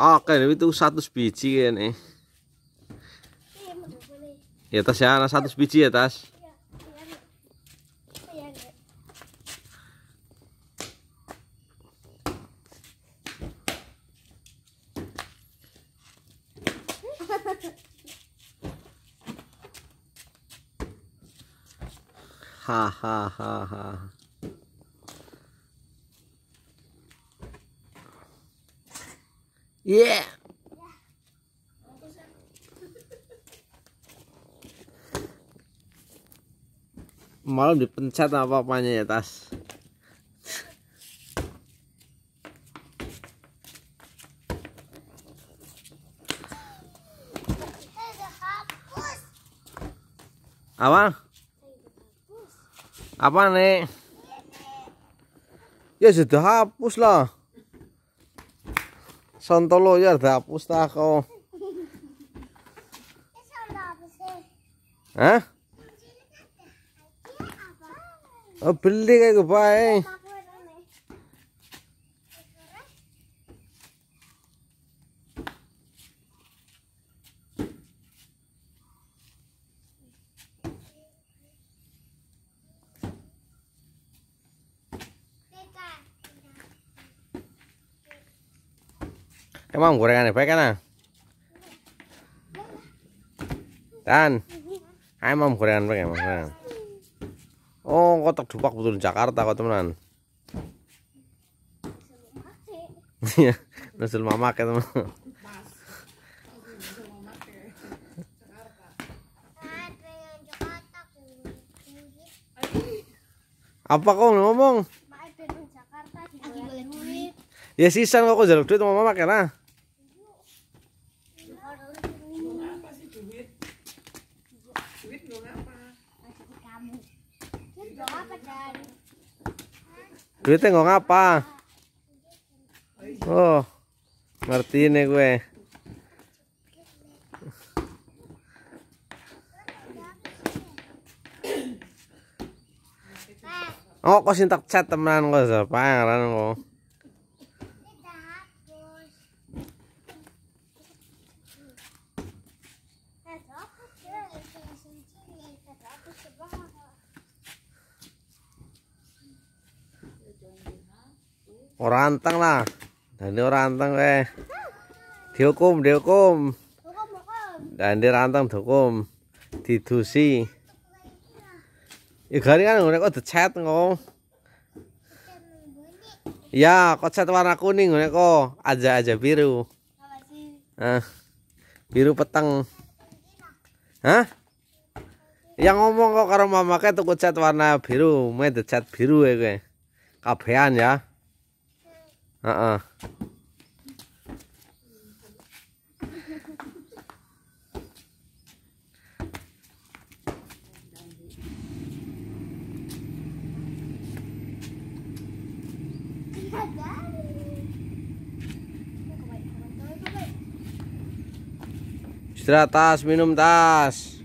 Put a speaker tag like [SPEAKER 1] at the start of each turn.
[SPEAKER 1] Oke, itu satu biji ya nih. Ya tas ya, satu biji ya tas. Hahaha. Iya, iya, Yeah. Malam dipencet apa-apanya ya tas. Apa? Apa nih? Ya sudah hapus lah. Santolo ya da pustako. Hah? Oh, beli kayak gue, eh. Emang gorengan baik kan? Ah? Dan ah, emang gorengan baik emang gorengan. Oh, kotak dupak betul Jakarta kok teman. Iya, nusul mama ke ya, teman. Apa kau ngomong? Ya sisan kok jaluk duit mama kena. Ya, duit dong apa masih kamu duit apa dari duitnya nggak ngapa oh Martin ya gue oh kok sintak chat teman kok siapa kok orang anteng lah dan dia orang anteng eh dihukum dihukum dan dia rantang dihukum didusi ya gari kan ngene kok dicet kok ya kok cat warna kuning ngene kok aja aja biru ah biru peteng hah yang ngomong kok karo mamake tuku cat warna biru, meh cat biru ya kowe. ya. Uh -uh. Istirahat tas, minum tas.